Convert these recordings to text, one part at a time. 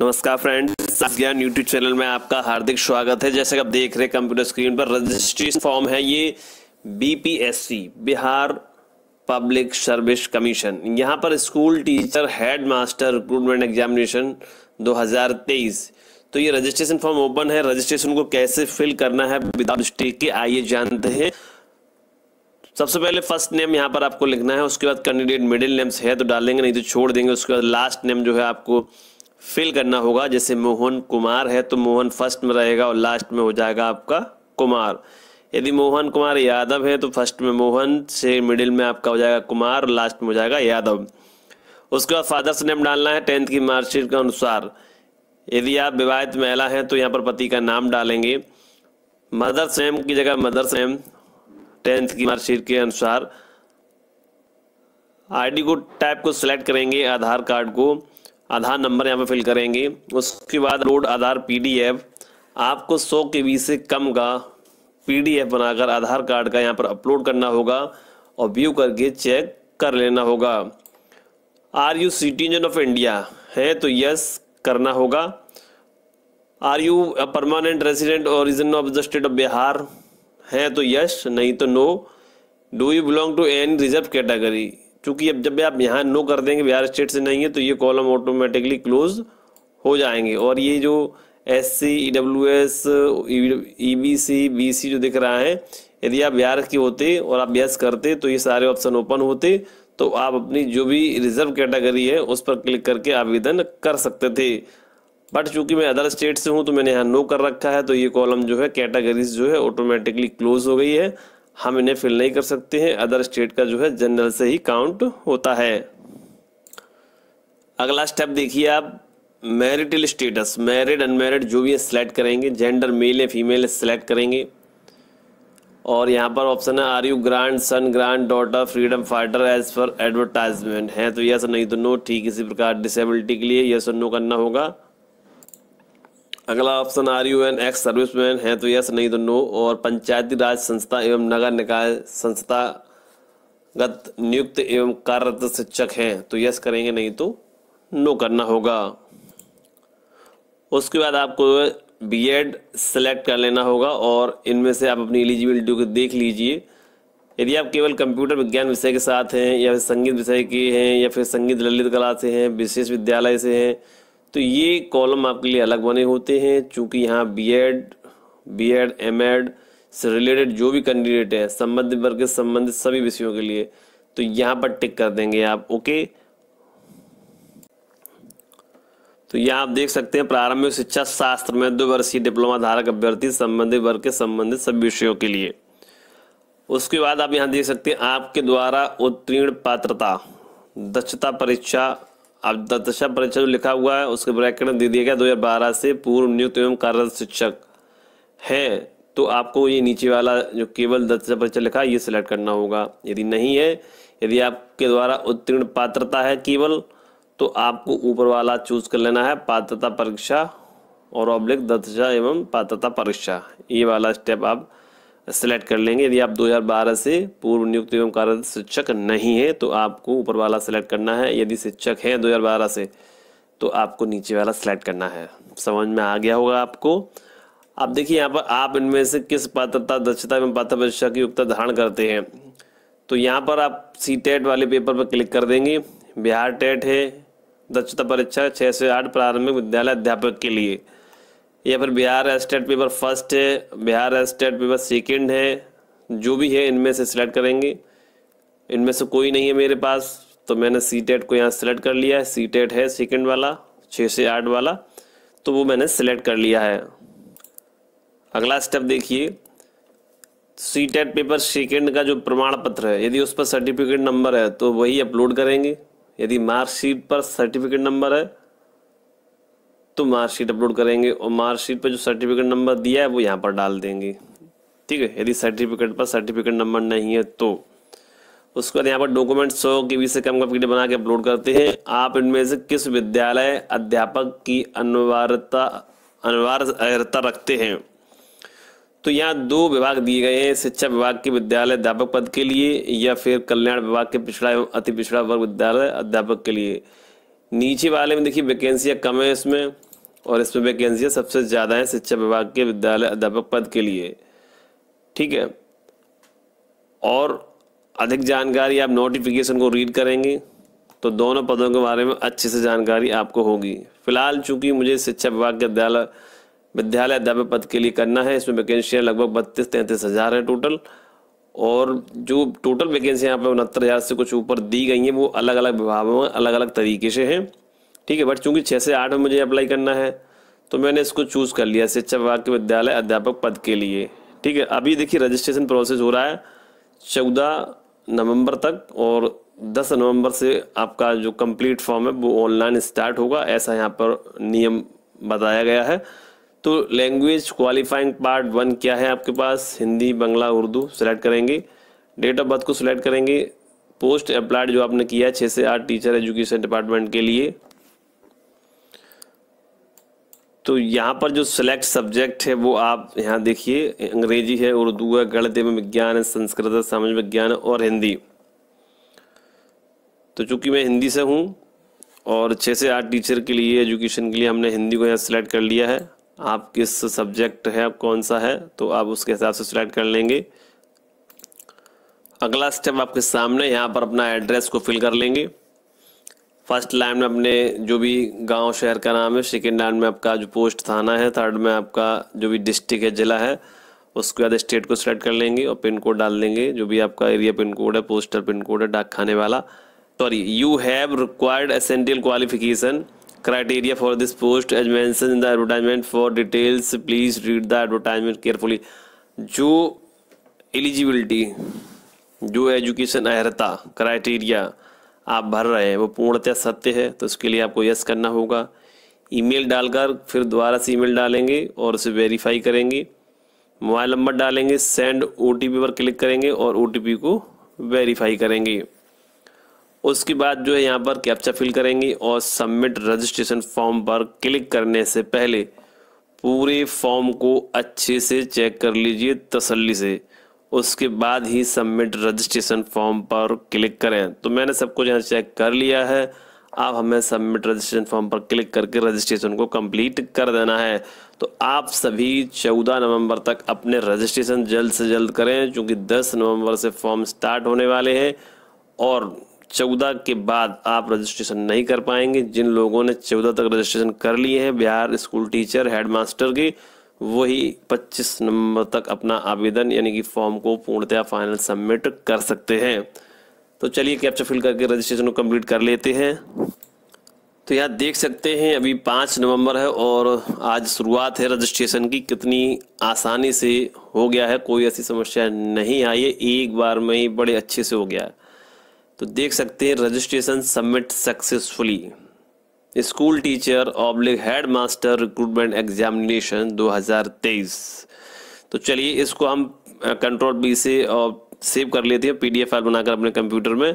नमस्कार फ्रेंड्स ज्ञान YouTube channel में आपका हार्दिक स्वागत है जैसे कि आप देख रहे हैं कंप्यूटर स्क्रीन पर रजिस्ट्रेशन फॉर्म है ये BPSC Bihar public service commission यहाँ पर school teacher head master recruitment examination 2023 तो ये रजिस्ट्रेशन फॉर्म ओपन है रजिस्ट्रेशन को कैसे फिल करना है विदाउट स्टेट के आइए जानते हैं सबसे पहले फर्स्ट नेम यहाँ पर आपको लिखना है उसके बाद कैंडिडेट मिडिल नेम्स है तो डालेंगे नहीं तो छोड़ देंगे उसके बाद लास्ट नेम जो है आपको फिल करना होगा जैसे मोहन कुमार है तो मोहन फर्स्ट में रहेगा और लास्ट में हो जाएगा आपका कुमार यदि मोहन कुमार यादव है तो फर्स्ट में मोहन से मिडिल में आपका हो जाएगा कुमार और लास्ट में हो जाएगा यादव उसके बाद फादर्स नेम डालना है टेंथ की मार्कशीट के अनुसार यदि आप विवाहित महिला हैं तो यहाँ पर पति का नाम डालेंगे मदर सेम की जगह मदर सेम टेंथ की मार्कशीट के अनुसार आईडी को टाइप को सिलेक्ट करेंगे आधार कार्ड को आधार नंबर यहाँ पे फिल करेंगे उसके बाद लोड आधार पीडीएफ आपको 100 के से कम का पीडीएफ बनाकर आधार कार्ड का यहाँ पर अपलोड करना होगा और व्यू करके चेक कर लेना होगा are you citizen of India है तो यस करना होगा आर यू परमानेंट रेजिडेंट और region of the state of Bihar है तो यस नहीं तो no do you belong to any reserve category चूँकि अब जब आप यहाँ नो कर देंगे बिहार स्टेट से नहीं है तो ये कॉलम ऑटोमेटिकली क्लोज हो जाएंगे और ये जो S C E W S E B C B C जो दिख रहा है यदि आप बिहार के होते और आप यस करते तो ये सारे ऑप्शन ओपन होते तो आप अपनी जो भी रिजर्व कैटेगरी है उस पर क्लिक करके आवेदन कर सकते थे बट चूंकि मैं अदर स्टेट से हूँ तो मैंने यहाँ नो कर रखा है तो ये कॉलम जो है कैटेगरीज जो है ऑटोमेटिकली क्लोज हो गई है हम इन्हें फिल नहीं कर सकते हैं अदर स्टेट का जो है जनरल से ही काउंट होता है अगला स्टेप देखिए आप मैरिटल स्टेटस मैरिड अनमेरिड जो भी है सिलेक्ट करेंगे जेंडर मेल या फीमेल सिलेक्ट करेंगे और यहाँ पर ऑप्शन है are you grandson granddaughter freedom fighter as पर एडवर्टाइजमेंट है तो यस नहीं तो नो ठीक इसी प्रकार डिसेबिलिटी के लिए यस और नो करना होगा अगला option are you an ex serviceman है तो यस नहीं तो नो और पंचायती राज संस्था एवं नगर निकाय संस्थागत नियुक्त एवं कार्यरत शिक्षक हैं तो यस करेंगे नहीं तो नो करना होगा उसके बाद आपको बी एड सेलेक्ट कर लेना होगा और इनमें से आप अपनी एलिजिबिलिटी को देख लीजिए यदि आप केवल कंप्यूटर विज्ञान विषय के साथ हैं या फिर संगीत विषय के हैं या फिर संगीत ललित कला से हैं विशेष विद्यालय से हैं तो ये कॉलम आपके लिए अलग बने होते हैं चूँकि यहाँ B Ed B Ed M Ed से रिलेटेड जो भी कैंडिडेट है संबंधित वर्ग के संबंधित सभी विषयों के लिए तो यहाँ पर टिक कर देंगे आप ओके तो यह आप देख सकते हैं प्रारंभिक शिक्षा शास्त्र में दो वर्षीय डिप्लोमा धारक अभ्यर्थी संबंधित वर्ग के संबंधित सभी विषयों के लिए उसके बाद आप यहाँ देख सकते हैं आपके द्वारा उत्तीर्ण पात्रता दक्षता परीक्षा अब दशा परीक्षा जो लिखा हुआ है उसके ब्रैकेट में दे दिया गया बारह से पूर्व नियुक्त एवं कार्यरत शिक्षक हैं तो आपको ये नीचे वाला जो केवल दशा परीक्षा लिखा है ये सिलेक्ट करना होगा यदि नहीं है यदि आपके द्वारा उत्तीर्ण पात्रता है केवल तो आपको ऊपर वाला चूज कर लेना है पात्रता परीक्षा और ऑब्लिक दशा एवं पात्रता परीक्षा ये वाला स्टेप आप सेलेक्ट कर लेंगे यदि आप 2012 से पूर्व नियुक्त एवं कार्यरत शिक्षक नहीं है तो आपको ऊपर वाला सेलेक्ट करना है यदि शिक्षक है 2012 से तो आपको नीचे वाला सेलेक्ट करना है समझ में आ गया होगा आपको आप देखिए यहाँ पर आप इनमें से किस पात्रता दक्षता एवं पात्र परीक्षा की योग्यता धारण करते हैं तो यहाँ पर आप सी टेट e वाले पेपर पर क्लिक कर देंगे बिहार टेट e है दक्षता परीक्षा छः से आठ प्रारंभिक विद्यालय अध्यापक के लिए या फिर बिहार स्टेट पेपर फर्स्ट है बिहार स्टेट पेपर सेकेंड है जो भी है इनमें से सिलेक्ट करेंगे इनमें से कोई नहीं है मेरे पास तो मैंने सी टेट e को यहाँ सेलेक्ट कर लिया है सी टेट e है सेकेंड वाला छः से आठ वाला तो वो मैंने सेलेक्ट कर लिया है अगला स्टेप देखिए सी टेट पेपर सेकेंड का जो प्रमाण पत्र है यदि उस पर सर्टिफिकेट नंबर है तो वही अपलोड करेंगे यदि मार्कशीट पर सर्टिफिकेट नंबर है तो मार्कशीट अपलोड करेंगे और मार्कशीट पर जो सर्टिफिकेट नंबर दिया है वो यहाँ पर डाल देंगे ठीक है यदि सर्टिफिकेट पर सर्टिफिकेट नंबर नहीं है तो उसके बाद यहाँ पर डॉक्यूमेंट सौ के बीच से कम का पीडीएफ बना के अपलोड करते हैं आप इनमें से किस विद्यालय अध्यापक की अनिवार्यता अनिवार्यता रखते हैं तो यहाँ दो विभाग दिए गए हैं शिक्षा विभाग के विद्यालय अध्यापक पद के लिए या फिर कल्याण विभाग के पिछड़ा एवं अति पिछड़ा वर्ग विद्यालय अध्यापक के लिए नीचे वाले में देखिए वैकेंसियाँ कम है इसमें और इसमें वैकेंसियाँ सबसे ज़्यादा हैं शिक्षा विभाग के विद्यालय अध्यापक पद के लिए ठीक है और अधिक जानकारी आप नोटिफिकेशन को रीड करेंगे तो दोनों पदों के बारे में अच्छे से जानकारी आपको होगी फिलहाल चूंकि मुझे शिक्षा विभाग के विद्यालय विद्यालय अध्यापक पद के लिए करना है इसमें वैकेंसियाँ लगभग बत्तीस तैंतीस हज़ार है टोटल और जो टोटल वैकेंसियाँ यहाँ पे उनहत्तर हज़ार से कुछ ऊपर दी गई हैं वो अलग अलग विभागों में अलग अलग तरीके से हैं ठीक है बट चूंकि छः से आठ में मुझे अप्लाई करना है तो मैंने इसको चूज़ कर लिया शिक्षा विभाग के विद्यालय अध्यापक पद के लिए ठीक है अभी देखिए रजिस्ट्रेशन प्रोसेस हो रहा है चौदह नवंबर तक और दस नवंबर से आपका जो कंप्लीट फॉर्म है वो ऑनलाइन स्टार्ट होगा ऐसा यहाँ पर नियम बताया गया है तो लैंग्वेज क्वालिफाइंग पार्ट वन क्या है आपके पास हिंदी बंगला उर्दू सेलेक्ट करेंगे डेट ऑफ बर्थ को सिलेक्ट करेंगे पोस्ट अप्लाइड जो आपने किया है छः से आठ टीचर एजुकेशन डिपार्टमेंट के लिए तो यहाँ पर जो सिलेक्ट सब्जेक्ट है वो आप यहाँ देखिए अंग्रेजी है उर्दू है गणित एवं विज्ञान है संस्कृत है सामाजिक विज्ञान और हिंदी तो चूंकि मैं हिंदी से हूँ और छः से आठ टीचर के लिए एजुकेशन के लिए हमने हिंदी को यहाँ सेलेक्ट कर लिया है आप किस सब्जेक्ट है आप कौन सा है तो आप उसके हिसाब से सिलेक्ट कर लेंगे अगला स्टेप आपके सामने यहाँ पर अपना एड्रेस को फिल कर लेंगे फर्स्ट लाइन में अपने जो भी गांव शहर का नाम है सेकेंड लाइन में आपका जो पोस्ट थाना है थर्ड में आपका जो भी डिस्ट्रिक्ट है जिला है उसके बाद स्टेट को सिलेक्ट कर लेंगे और पिन कोड डाल देंगे जो भी आपका एरिया पिन कोड है पोस्टर पिन कोड है डाक खाने वाला sorry you have required essential qualification criteria for this post as mentioned in the advertisement for details please read the advertisement carefully जो एलिजिबिलिटी जो एजुकेशन अर्हता क्राइटेरिया आप भर रहे हैं वो पूर्णतः सत्य है तो उसके लिए आपको यस करना होगा ईमेल डालकर फिर दोबारा से ईमेल डालेंगे और उसे वेरीफाई करेंगे मोबाइल नंबर डालेंगे सेंड ओ पर क्लिक करेंगे और ओ को वेरीफाई करेंगे उसके बाद जो है यहाँ पर कैप्चा फिल करेंगे और सबमिट रजिस्ट्रेशन फॉर्म पर क्लिक करने से पहले पूरे फॉर्म को अच्छे से चेक कर लीजिए तसल्ली से उसके बाद ही सबमिट रजिस्ट्रेशन फॉर्म पर क्लिक करें तो मैंने सब कुछ यहाँ चेक कर लिया है आप हमें सबमिट रजिस्ट्रेशन फॉर्म पर क्लिक करके रजिस्ट्रेशन को कंप्लीट कर देना है तो आप सभी 14 नवंबर तक अपने रजिस्ट्रेशन जल्द से जल्द करें क्योंकि 10 नवंबर से फॉर्म स्टार्ट होने वाले हैं और 14 के बाद आप रजिस्ट्रेशन नहीं कर पाएंगे जिन लोगों ने 14 तक रजिस्ट्रेशन कर लिए हैं बिहार स्कूल टीचर हेडमास्टर की वही 25 नवंबर तक अपना आवेदन यानी कि फॉर्म को पूर्णतया फाइनल सबमिट कर सकते हैं तो चलिए कैप्चर फिल करके रजिस्ट्रेशन को कंप्लीट कर लेते हैं तो यहाँ देख सकते हैं अभी पाँच नवंबर है और आज शुरुआत है रजिस्ट्रेशन की कितनी आसानी से हो गया है कोई ऐसी समस्या नहीं आई है एक बार में ही बड़े अच्छे से हो गया तो देख सकते हैं registration submit successfully school teacher oblique head master recruitment examination 2023 तो चलिए इसको हम कंट्रोल बी से और सेव कर लेते हैं पीडीएफ फाइल बनाकर अपने कंप्यूटर में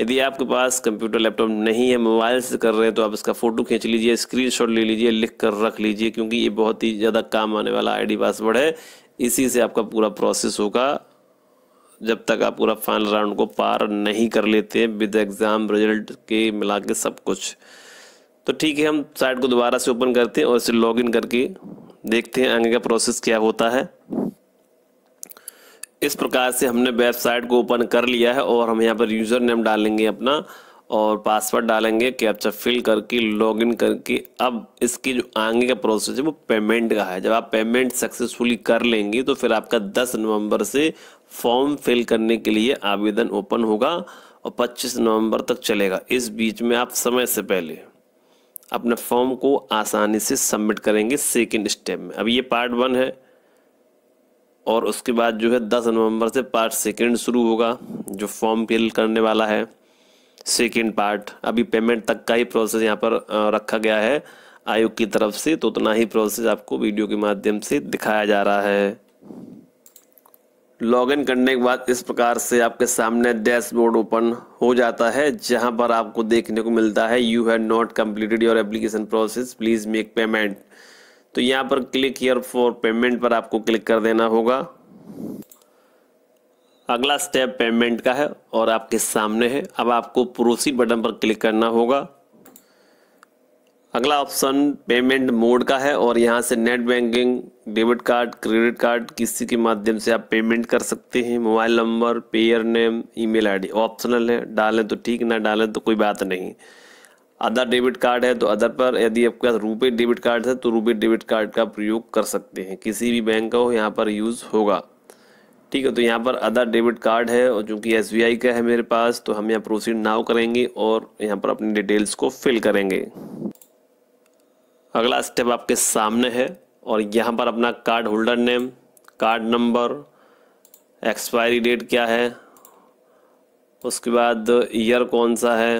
यदि आपके पास कंप्यूटर लैपटॉप नहीं है मोबाइल से कर रहे हैं तो आप इसका फ़ोटो खींच लीजिए स्क्रीनशॉट ले लीजिए लिख कर रख लीजिए क्योंकि ये बहुत ही ज़्यादा काम आने वाला आईडी पासवर्ड है इसी से आपका पूरा प्रोसेस होगा जब तक आप पूरा फाइनल राउंड को पार नहीं कर लेते विद एग्ज़ाम रिजल्ट के मिला के सब कुछ तो ठीक है हम साइट को दोबारा से ओपन करते हैं और इसे लॉग इन करके देखते हैं आगे का प्रोसेस क्या होता है इस प्रकार से हमने वेबसाइट को ओपन कर लिया है और हम यहाँ पर यूज़र नेम डालेंगे अपना और पासवर्ड डालेंगे कैप्चा फिल करके लॉगिन करके अब इसकी जो आगे का प्रोसेस है वो पेमेंट का है जब आप पेमेंट सक्सेसफुली कर लेंगे तो फिर आपका 10 नवंबर से फॉर्म फिल करने के लिए आवेदन ओपन होगा और 25 नवंबर तक चलेगा इस बीच में आप समय से पहले अपने फॉर्म को आसानी से सबमिट करेंगे सेकेंड स्टेप में अब ये पार्ट वन है और उसके बाद जो है दस नवंबर से पार्ट सेकेंड शुरू होगा जो फॉर्म फिल करने वाला है सेकेंड पार्ट अभी पेमेंट तक का ही प्रोसेस यहाँ पर रखा गया है आयोग की तरफ से तो उतना ही प्रोसेस आपको वीडियो के माध्यम से दिखाया जा रहा है लॉगिन करने के बाद इस प्रकार से आपके सामने डैशबोर्ड ओपन हो जाता है जहां पर आपको देखने को मिलता है you have not completed your application process please make payment तो यहां पर क्लिक हियर फॉर पेमेंट पर आपको क्लिक कर देना होगा अगला स्टेप पेमेंट का है और आपके सामने है अब आपको प्रोसीड बटन पर क्लिक करना होगा अगला ऑप्शन पेमेंट मोड का है और यहाँ से net banking debit card credit card किसी के माध्यम से आप पेमेंट कर सकते हैं mobile number payer name email ID optional है डालें तो ठीक ना डालें तो कोई बात नहीं अदर डेबिट कार्ड है तो अदर पर यदि आपके पास रुपये डेबिट कार्ड है तो रुपये डेबिट कार्ड का प्रयोग कर सकते हैं किसी भी बैंक का हो यहाँ पर यूज़ होगा ठीक है तो यहाँ पर अदर डेबिट कार्ड है और चूँकि एस का है मेरे पास तो हम यहाँ प्रोसीड नाव करेंगे और यहाँ पर अपनी डिटेल्स को फिल करेंगे अगला स्टेप आपके सामने है और यहाँ पर अपना card holder name card number expiry date क्या है उसके बाद ईयर कौन सा है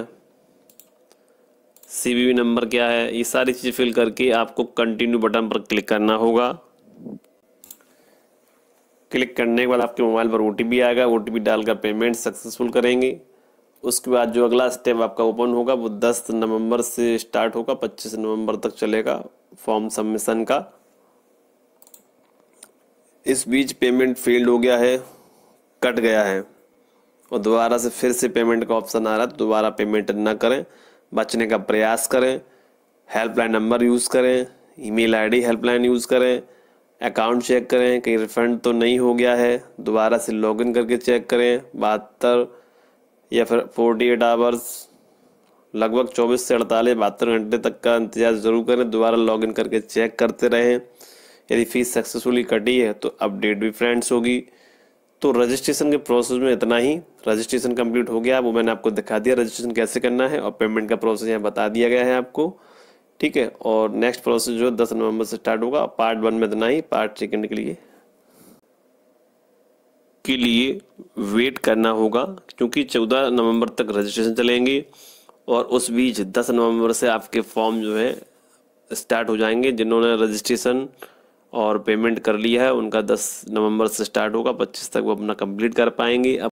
सीवीवी नंबर क्या है ये सारी चीज़ें फिल करके आपको कंटिन्यू बटन पर क्लिक करना होगा क्लिक करने के बाद आपके मोबाइल पर ओ आएगा ओ डालकर पेमेंट सक्सेसफुल करेंगे उसके बाद जो अगला स्टेप आपका ओपन होगा वो 10 नवंबर से स्टार्ट होगा 25 नवंबर तक चलेगा फॉर्म सबमिशन का इस बीच पेमेंट फेल्ड हो गया है कट गया है और दोबारा से फिर से पेमेंट का ऑप्शन आ रहा है दोबारा पेमेंट ना करें बचने का प्रयास करें हेल्पलाइन नंबर यूज़ करें ईमेल आईडी हेल्पलाइन यूज़ करें अकाउंट चेक करें कहीं रिफंड तो नहीं हो गया है दोबारा से लॉगिन करके चेक करें बहत्तर या फिर फोर्टी एट आवर्स लगभग चौबीस से अड़तालीस बहत्तर घंटे तक का इंतजार जरूर करें दोबारा लॉगिन करके चेक करते रहें यदि फीस सक्सेसफुली कटी है तो अपडेट भी फ्रेंड्स होगी तो रजिस्ट्रेशन के प्रोसेस में इतना ही रजिस्ट्रेशन कंप्लीट हो गया वो मैंने आपको दिखा दिया रजिस्ट्रेशन कैसे करना है और पेमेंट का प्रोसेस यहाँ बता दिया गया है आपको ठीक है और नेक्स्ट प्रोसेस जो है दस नवंबर से स्टार्ट होगा पार्ट वन में इतना ही पार्ट सेकेंड के लिए उसके लिए वेट करना होगा क्योंकि 14 नवंबर तक रजिस्ट्रेशन चलेंगे और उस बीच 10 नवंबर से आपके फॉर्म जो है स्टार्ट हो जाएंगे जिन्होंने रजिस्ट्रेशन और पेमेंट कर लिया है उनका 10 नवंबर से स्टार्ट होगा 25 तक वो अपना कंप्लीट कर पाएंगे